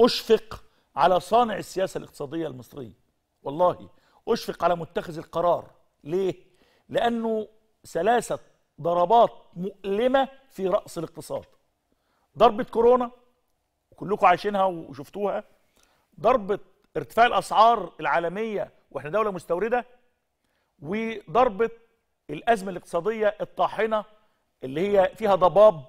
أشفق على صانع السياسة الاقتصادية المصرية والله أشفق على متخذ القرار ليه؟ لأنه ثلاثه ضربات مؤلمة في رأس الاقتصاد ضربة كورونا كلكم عايشينها وشفتوها ضربة ارتفاع الأسعار العالمية وإحنا دولة مستوردة وضربة الأزمة الاقتصادية الطاحنة اللي هي فيها ضباب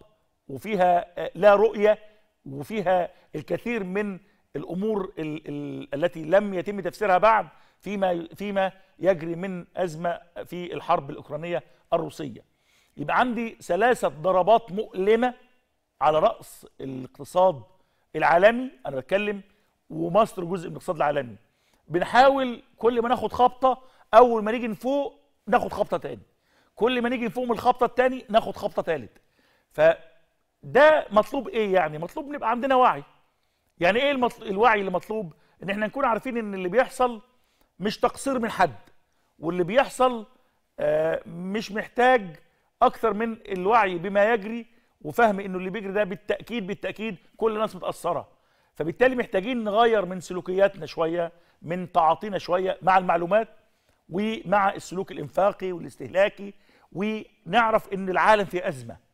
وفيها آه، لا رؤية وفيها الكثير من الامور ال ال التي لم يتم تفسيرها بعد فيما فيما يجري من ازمه في الحرب الاوكرانيه الروسيه. يبقى عندي ثلاثه ضربات مؤلمه على راس الاقتصاد العالمي انا بتكلم ومصر جزء من الاقتصاد العالمي. بنحاول كل ما ناخد خبطه اول ما نيجي نفوق ناخد خبطه تاني. كل ما نيجي نفوق من الخبطه التاني ناخد خبطه تالت. ف ده مطلوب ايه يعني مطلوب نبقى عندنا وعي يعني ايه المطل... الوعي اللي مطلوب ان احنا نكون عارفين ان اللي بيحصل مش تقصير من حد واللي بيحصل آه مش محتاج اكثر من الوعي بما يجري وفهم انه اللي بيجري ده بالتاكيد بالتاكيد كل الناس متاثره فبالتالي محتاجين نغير من سلوكياتنا شويه من تعاطينا شويه مع المعلومات ومع السلوك الانفاقي والاستهلاكي ونعرف ان العالم في ازمه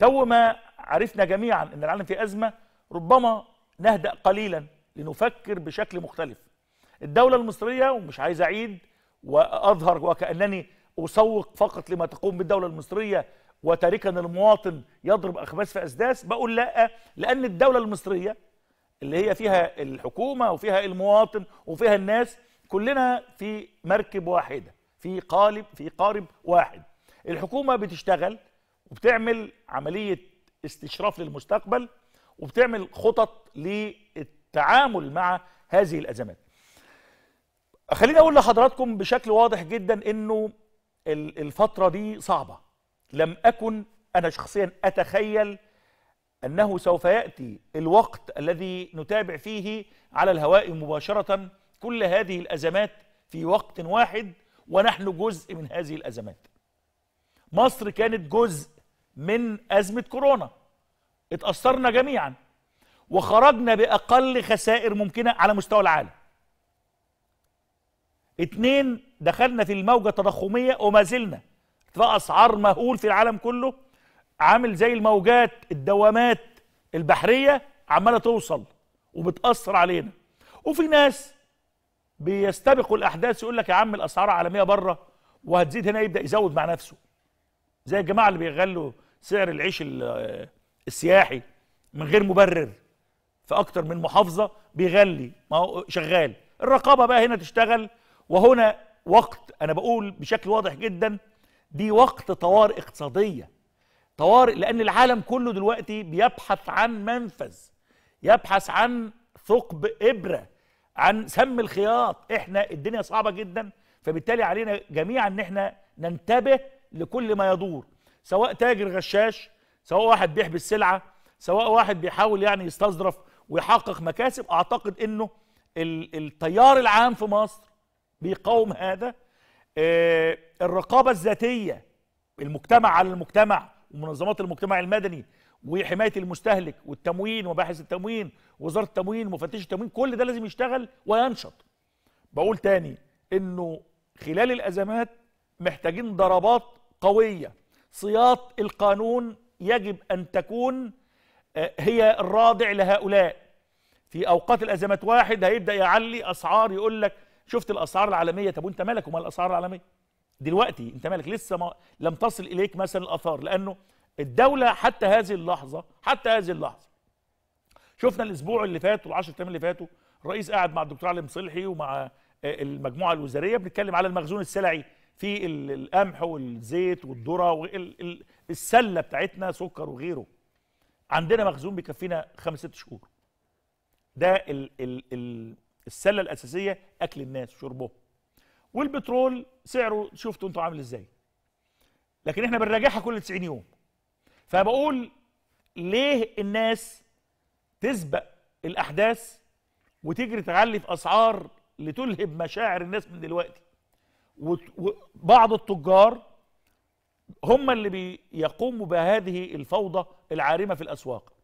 تو ما عرفنا جميعا ان العالم في ازمه ربما نهدا قليلا لنفكر بشكل مختلف الدوله المصريه ومش عايز اعيد واظهر وكانني اسوق فقط لما تقوم بالدوله المصريه وتاركا المواطن يضرب اخباس في اسداس بقول لا لان الدوله المصريه اللي هي فيها الحكومه وفيها المواطن وفيها الناس كلنا في مركب واحده في قالب في قارب واحد الحكومه بتشتغل وبتعمل عمليه استشراف للمستقبل وبتعمل خطط للتعامل مع هذه الازمات خليني اقول لحضراتكم بشكل واضح جدا انه الفتره دي صعبه لم اكن انا شخصيا اتخيل انه سوف ياتي الوقت الذي نتابع فيه على الهواء مباشره كل هذه الازمات في وقت واحد ونحن جزء من هذه الازمات مصر كانت جزء من أزمة كورونا اتأثرنا جميعا وخرجنا بأقل خسائر ممكنة على مستوى العالم اتنين دخلنا في الموجة التضخمية وما زلنا ارتفاع أسعار مهول في العالم كله عامل زي الموجات الدوامات البحرية عمالة توصل وبتأثر علينا وفي ناس بيستبقوا الأحداث يقول لك يا عم الأسعار العالمية بره وهتزيد هنا يبدأ يزود مع نفسه زي الجماعة اللي بيغلوا سعر العيش السياحي من غير مبرر في اكتر من محافظه بيغلي ما هو شغال الرقابه بقى هنا تشتغل وهنا وقت انا بقول بشكل واضح جدا دي وقت طوارئ اقتصاديه طوارئ لان العالم كله دلوقتي بيبحث عن منفذ يبحث عن ثقب ابره عن سم الخياط احنا الدنيا صعبه جدا فبالتالي علينا جميعا ان احنا ننتبه لكل ما يدور سواء تاجر غشاش سواء واحد بيحبس سلعه سواء واحد بيحاول يعني يستظرف ويحقق مكاسب اعتقد انه التيار العام في مصر بيقاوم هذا آه، الرقابه الذاتيه المجتمع على المجتمع ومنظمات المجتمع المدني وحمايه المستهلك والتموين وباحث التموين وزاره التموين ومفتش التموين كل ده لازم يشتغل وينشط بقول تاني انه خلال الازمات محتاجين ضربات قويه سياط القانون يجب أن تكون آه، هي الرادع لهؤلاء في أوقات الأزمات واحد هيبدأ يعلي أسعار يقول لك شفت الأسعار العالمية طب وأنت مالك ومال الأسعار العالمية دلوقتي أنت مالك لسه ما لم تصل إليك مثلا الآثار لأنه الدولة حتى هذه اللحظة حتى هذه اللحظة شفنا الأسبوع اللي فات والعشر أيام اللي فاتوا الرئيس قاعد مع الدكتور علي مصلحي ومع آه، المجموعة الوزارية بنتكلم على المخزون السلعي في القمح والزيت والذره والسله بتاعتنا سكر وغيره عندنا مخزون بيكفينا خمس ست شهور ده الـ الـ الـ السله الاساسيه اكل الناس وشربهم والبترول سعره شفتوا انتوا عامل ازاي لكن احنا بنراجعها كل 90 يوم فبقول ليه الناس تسبق الاحداث وتجري تعلي في اسعار لتلهب مشاعر الناس من دلوقتي وبعض التجار هم اللي بيقوموا بهذه الفوضى العارمه في الاسواق